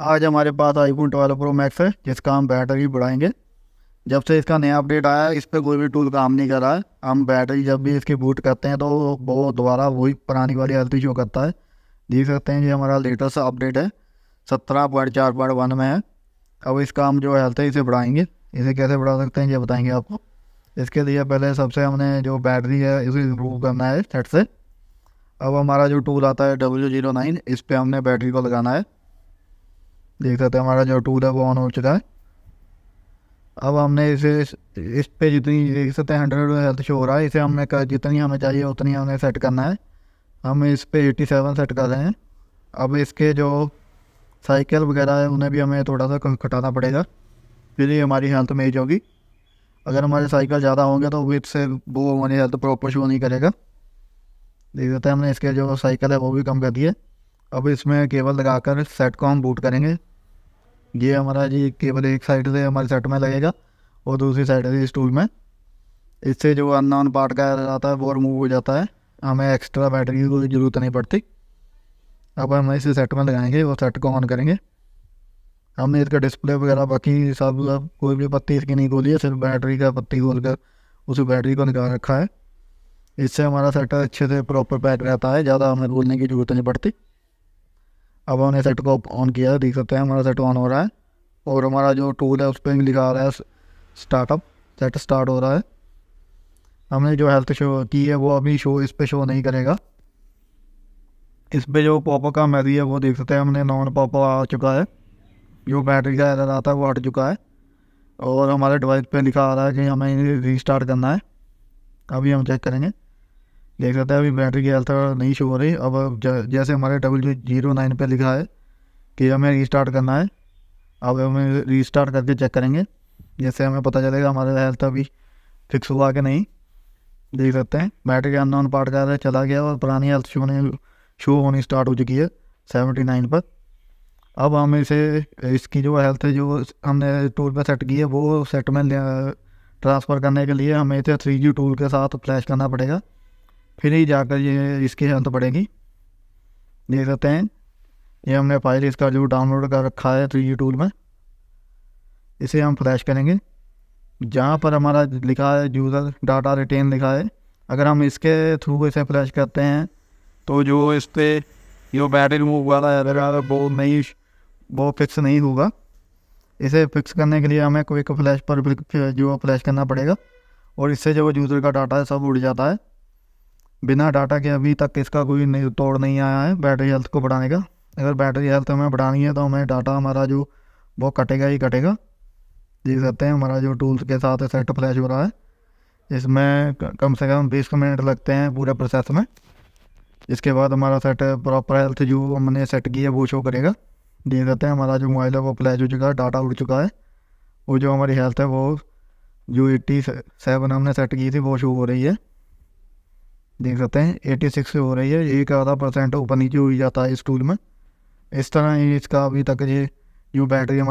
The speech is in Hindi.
आज हमारे पास आईफोन ट्वेल्व प्रो मैक्स है जिसका हम बैटरी बढ़ाएंगे जब से इसका नया अपडेट आया है इस पर कोई भी टूल काम नहीं कर रहा है हम बैटरी जब भी इसकी बूट करते हैं तो वो दोबारा वही पुरानी वाली एल शो करता है देख सकते हैं ये हमारा लेटेस्ट अपडेट है सत्रह पॉइंट चार पॉइंट वन में है अब इसका हम जो हेल्थ है इसे बढ़ाएंगे इसे कैसे बढ़ा सकते हैं ये बताएंगे आपको इसके लिए पहले सबसे हमने जो बैटरी है इसे इम्प्रूव करना है सेट से अब हमारा जो टूल आता है डब्ल्यू जीरो नाइन इस पर हमने बैटरी को लगाना है देख सकते हैं हमारा जो टूल है वो ऑन हो चुका है अब हमने इसे इस पे जितनी देख सकते हैं हंड्रेड हेल्थ शो हो रहा है इसे हमने कर जितनी हमें चाहिए उतनी हमें सेट करना है हम इस पे एटी सेवन सेट कर रहे हैं अब इसके जो साइकिल वगैरह है उन्हें भी हमें थोड़ा सा घटाना पड़ेगा फिर ही हमारी हेल्थ मेज होगी अगर हमारे साइकिल ज़्यादा होंगे तो भी इससे वो हमारी हेल्थ प्रॉपर शो नहीं करेगा देख सकते हैं हमने इसके जो साइकिल है वो भी कम कर दिए अब इसमें केबल लगाकर सेट को हम बूट करेंगे ये हमारा जी केवल एक साइड से हमारे सेट में लगेगा और दूसरी साइड से स्टूल में इससे जो अननोन पार्ट का आता है वो रिमूव हो जाता है हमें एक्स्ट्रा बैटरी की ज़रूरत नहीं पड़ती अब हम इसे सेट में लगाएंगे और सेट को ऑन करेंगे हमने इसका डिस्प्ले वगैरह बाकी सब कोई भी पत्ती इसकी नहीं खोली है सिर्फ बैटरी का पत्ती खोल कर उसी बैटरी को निकाल रखा है इससे हमारा सेट अच्छे से प्रॉपर पैक रहता है ज़्यादा हमें खोलने की ज़रूरत नहीं पड़ती अब हमने सेट को ऑन किया है देख सकते हैं हमारा सेट ऑन हो रहा है और हमारा जो टूल है उस पर लिखा आ रहा है स्टार्टअप सेट स्टार्ट हो रहा है हमने जो हेल्थ शो की है वो अभी शो इस पर शो नहीं करेगा इस पर जो पॉपो का मैदी है वो देख सकते हैं हमने नॉन पॉपो आ चुका है जो बैटरी का एरर आता है वो हट चुका है और हमारे डिवाइस पे लिखा आ रहा है कि हमें रीस्टार्ट करना है अभी हम चेक करेंगे देख सकते हैं अभी बैटरी की हेल्थ नहीं शो हो रही अब जैसे हमारे डब्ल्यू जीरो नाइन पर लिखा है कि हमें रीस्टार्ट करना है अब हमें रीस्टार्ट करके चेक करेंगे जैसे हमें पता चलेगा हमारा हेल्थ अभी फिक्स हुआ कि नहीं देख सकते हैं बैटरी का अननोन पार्ट का चला गया और पुरानी हेल्थ शो ने शो होनी स्टार्ट हो चुकी है सेवेंटी नाइन पर अब हम इसे इसकी जो हेल्थ जो हमने टूल पर सेट की है वो सेट में ट्रांसफ़र करने के लिए हमें इसे थ्री जी टूल के साथ फ्लैश करना पड़ेगा फिर ही जाकर ये इसकी जरूरत पड़ेगी देख सकते हैं ये हमने फाइल इसका जो डाउनलोड कर रखा है थ्री जी टूल में इसे हम फ्लैश करेंगे जहाँ पर हमारा लिखा है यूज़र डाटा रिटेन लिखा है अगर हम इसके थ्रू इसे फ्लैश करते हैं तो जो इस पर जो बैटरी रिमूव वाला है वो नहीं वो फिक्स नहीं होगा इसे फिक्स करने के लिए हमें क्विक फ्लैश पर जो फ्लैश करना पड़ेगा और इससे जो यूज़र का डाटा है सब उड़ जाता है बिना डाटा के अभी तक इसका कोई नहीं तोड़ नहीं आया है बैटरी हेल्थ को बढ़ाने का अगर बैटरी हेल्थ हमें बढ़ानी है तो हमें डाटा हमारा जो वो कटेगा ही कटेगा देख सकते हैं हमारा जो टूल्स के साथ सेट फ्लैश हो रहा है इसमें कम से कम बीस मिनट लगते हैं पूरे प्रोसेस में इसके बाद हमारा सेट प्रॉपर हेल्थ जो हमने सेट की है वो शो करेगा देख सकते हैं हमारा जो मोबाइल है वो फ्लैश हो चुका है डाटा उड़ चुका है और जो हमारी हेल्थ है वो जो एट्टी सेवन हमने सेट की थी वो शो हो रही है देख सकते हैं एटी सिक्स हो रही है एक आधा परसेंट ऊपर नीचे हो जाता है इस टूल में इस तरह इसका अभी तक ये जो बैटरी हमारा